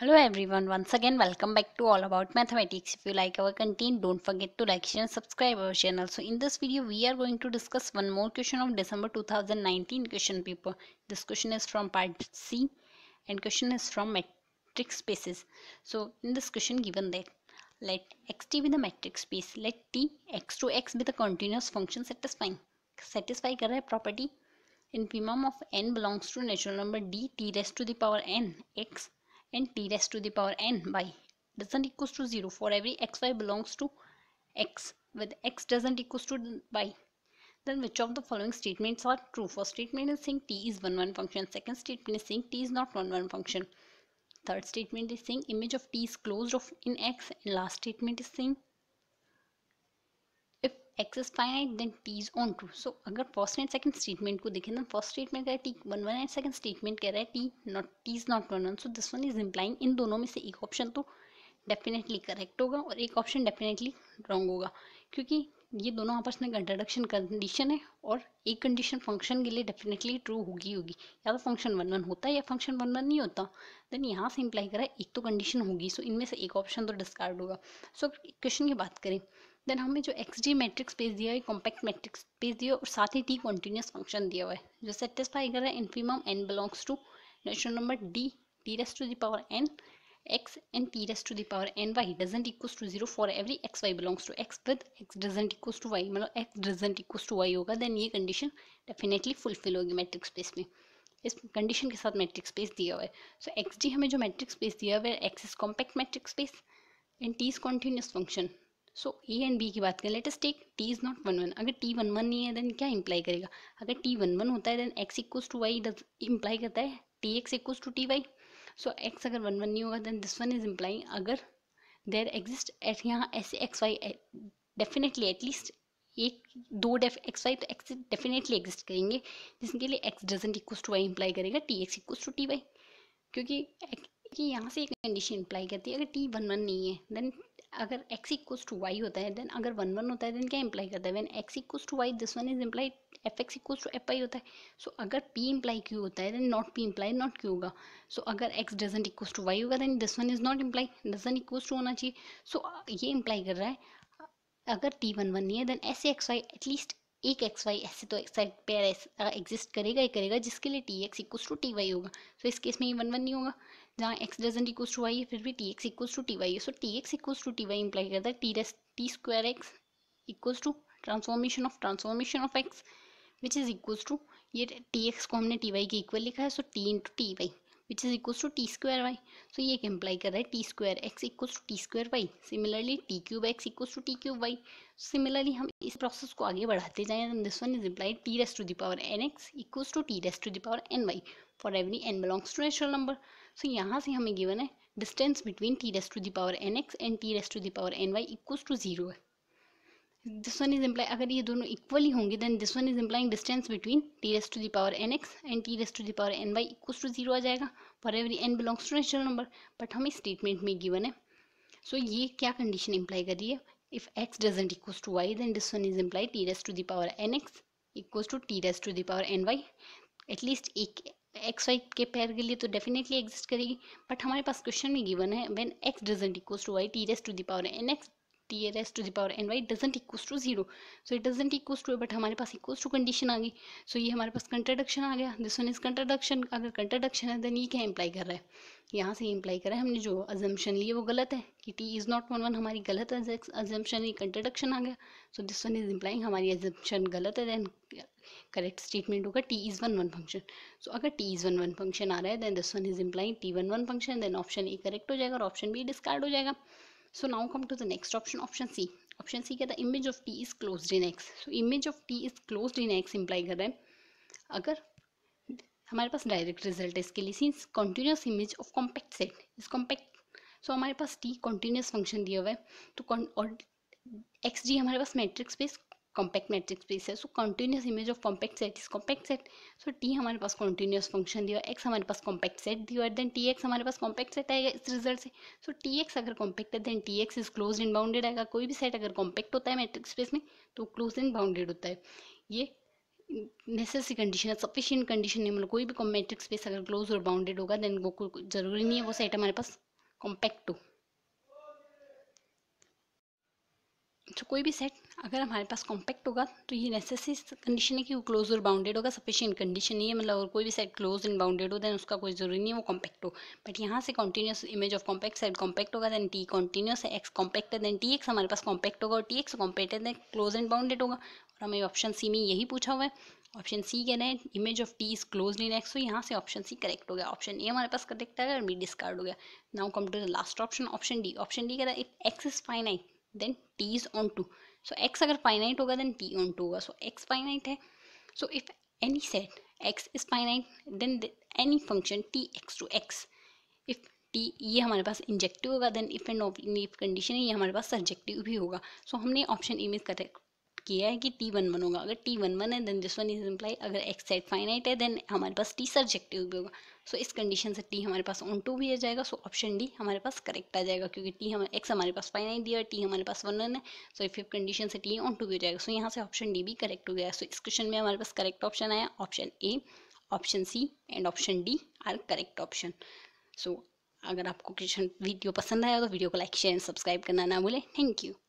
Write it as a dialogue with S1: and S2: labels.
S1: hello everyone once again welcome back to all about mathematics if you like our content don't forget to like share and subscribe our channel so in this video we are going to discuss one more question of december 2019 question paper this question is from part c and question is from matrix spaces so in this question given that let xt be the matrix space let t x to x be the continuous function satisfying satisfy kar property in minimum of n belongs to natural number d t raised to the power n x and t raised to the power n by doesn't equals to 0 for every xy belongs to x with x doesn't equals to y then which of the following statements are true first statement is saying t is 1 1 function second statement is saying t is not 1 1 function third statement is saying image of t is closed off in x and last statement is saying X is finite then T is onto so अगर first and second statement को देखें तो first statement कह रहा है T one one and second statement कह रहा है T not T is not one one so this one is implying इन दोनों में से एक ऑप्शन तो डेफिनेटली करेक्ट होगा और एक ऑप्शन डेफिनेटली रॉन्ग होगा क्योंकि ये दोनों आपस में इंट्रोडक्शन कंडीशन है और एक कंडीशन फंक्शन के लिए डेफिनेटली ट्रू होगी होगी या तो फंक्शन वन वन होता है या फंक्शन वन वन नहीं होता देन यहाँ से इम्प्लाई करा एक तो कंडीशन होगी सो इनमें से एक ऑप्शन तो डिस्कार्ड होगा सो क्वेश्चन की बात करें देन हमें जो एक्स डी मैट्रिक स्पेस दिया है कॉम्पैक्ट मेट्रिक स्पेस दिया और साथ ही टी कॉन्टीन्यूस फंक्शन दिया हुआ है जो सेटिस्फाई कर रहा है infimum n belongs to natural number d T raise to the power n x and T raise to the power n y doesn't equals to zero for every x y belongs to X with x doesn't equal to y मतलब x doesn't equal to y होगा then ये condition definitely fulfil होगी metric space में इस condition के साथ matric space दिया हुआ है सो एक्स डी हमें जो मैट्रिक स्पेस दिया हुआ है X is compact metric space and T is continuous function so A and B की बात करें let us take T is not one one अगर टी वन वन नहीं है देन क्या इम्प्लाई करेगा अगर टी वन वन होता है then x equals to y imply करता है T x equals to T y so x अगर वन वन नहीं होगा then this one is implying अगर देर एग्जिस्ट एट यहाँ ऐसे एक्स वाई डेफिनेटली एटलीस्ट एक दो डेफ एक्स वाई तो एक्स डेफिनेटली एग्जिस्ट करेंगे जिसके लिए x doesn't equals to y imply करेगा T x equals to T y क्योंकि यहाँ से एक कंडीशन इम्प्लाई करती है अगर टी वन वन नहीं है देन अगर एक्स इक्वस टू वाई होता है देन अगर वन वन होता है देन क्या इंप्लाई करता है when x equals to y this one is imply f x equals to f y होता है सो so, अगर पी इम्प्लाई क्यू होता है then not P imply not Q होगा सो so, अगर x doesn't equals to y होगा then this one is not imply doesn't equals to होना चाहिए सो so, ये इम्प्लाई कर रहा है अगर टी वन वन नहीं है देन ऐसे एक्स वाई एटलीस्ट एक एक्स वाई ऐसे तो एक्साइड पेयर एग्जिस्ट करेगा ही करेगा जिसके लिए T x equals to T y होगा सो so, इस केस में ये वन वन नहीं होगा जहाँ x doesn't equal to y है फिर भी T x equal to T y है so T x equal to T y imply करता है T raise T square x equal to transformation of transformation of x which is equal to ये T x को हमने T y के equal लिखा है so T into T y which is equals to T square y so ये एक imply कर रहा है T square x equal to T square y similarly T cube x equal to T cube y similarly हम इस process को आगे बढ़ाते जाएँ this one is imply T raise to the power n x equal to T raise to the power n y for every n belongs to natural number so यहाँ से हमें given है distance between T raise to the power n x and T raise to the power n y equal to zero है this one is imply अगर ये दोनों equally होंगे then this one is implying distance between T raise to the power n x and T raise to the power n y equal to zero आ जाएगा for every n belongs to natural number but हमें statement में given है so so, ये क्या condition imply कर रही है if x doesn't equal to y then this one is imply T raise to the power n x equal to T raise to the power n y at least एक x y के pair के लिए तो definitely exist करेगी but हमारे पास question में given है when x doesn't equal to y T raise to the power n x होती है raise to the power n y doesn't equal to zero so it doesn't equal to है but हमारे पास equal to condition आ गई सो so, ये हमारे पास कंट्रोडक्शन आ गया this one is कंट्रोडक्शन अगर कंट्रोडक्शन है देन ये क्या इंप्लाई कर रहा है यहाँ से इंप्लाई कर रहा है हमने जो अजम्पन लिया वो गलत है कि T is not one one हमारी गलत अजम्पन ये कंट्राडक्शन आ गया so this one is implying हमारी अजम्पन गलत है देन करेक्ट स्टेटमेंट होगा T is one one function so अगर T is one one function आ रहा है then this one is implying T one one function then option A correct हो जाएगा और ऑप्शन बी डिस्कार्ड हो जाएगा so now come to the next option option c option C कहता है image of T is close in X so image of T is close in X imply कर रहा है अगर हमारे पास डायरेक्ट रिजल्ट है इसके लिए since continuous image of compact set is compact so हमारे पास टी कॉन्टीन्यूस फंक्शन दिया हुआ है तो और एक्स डी हमारे पास matrix space compact matrix space है so continuous image of compact set is compact set so T हमारे पास कॉन्टीन्यूस फंक्शन दिया एक्स हमारे पास कॉम्पैक्ट सेट दिया देन टी एक्स हमारे पास कॉम्पैक्ट सेट आएगा इस रिजल्ट से सो टी एक्स अगर कॉम्पैक्ट है then T X is close and bounded आएगा कोई भी सेट अगर कॉम्पैक्ट होता है मैट्रिक स्पेस में तो क्लोज इन बाउंडेड होता है ये नेसेसरी कंडीशन है सफिशियंट कंडीशन है मतलब कोई भी मैट्रिक स्पेस अगर क्लोज और बाउंडेड होगा देन वो जरूरी नहीं है वो सेट हमारे पास कॉम्पैक्ट हो तो कोई भी सेट अगर हमारे पास कॉम्पैक्ट होगा तो ये नेसेसरी कंडीशन है कि वो क्लोज और बाउंडेड होगा सफिशियंट कंडीशन नहीं है मतलब और कोई भी सेट क्लोज एंड बाउंडेड हो दैन उसका कोई जरूरी नहीं है वो कॉम्पैक्ट हो बट यहाँ से continuous image of compact set compact होगा दैन टी कॉन्टीन्यूस है एक्स कॉम्पैक्ट है दैन टी एक्स हमारे पास कॉम्पैक्ट होगा और टी एक्स कॉम्पैक्ट है दैन क्लोज एंड बाउंडेड होगा और हमें ऑप्शन सी में यही पूछा हुआ है ऑप्शन सी कह रहे हैं image of T is close in X तो यहाँ से ऑप्शन सी करेक्ट हो गया ऑप्शन ए हमारे पास करेक्ट आएगा और बी डिस्कार्ड हो गया now come to the last option option D option D कह रहा है if X is finite then T is onto so x अगर फाइनाइट होगा देन टी ऑन टू होगा सो एक्स फाइनाइट है so if any set X is finite then any function T X to X if T ये हमारे पास injective होगा then if and condition है ये हमारे पास सब्जेक्टिव भी होगा सो so, हमने ऑप्शन ए में करेक्ट किया है कि टी वन वन होगा अगर टी वन वन है then this one is imply अगर एक्स सेट फाइनाइट है देन हमारे पास टी सर्जेक्टिव भी होगा सो so, इस कंडीशन से टी हमारे पास ऑन टू भी आ जाएगा सो ऑप्शन डी हमारे पास करेक्ट आ जाएगा क्योंकि टी हमारे एक्स हमारे पास फाइनाइट दिया टी हमारे पास वन वन है सो फिफ्थ कंडीशन से टी ऑन टू भी हो जाएगा सो so, यहाँ से ऑप्शन डी भी करेक्ट हो गया सो so, इस क्वेश्चन में हमारे पास करेक्ट ऑप्शन आया option A option C and option D are correct option so अगर आपको क्वेश्चन वीडियो पसंद आया तो वीडियो को लाइक शेयर एंड सब्सक्राइब करना ना भूलें थैंक यू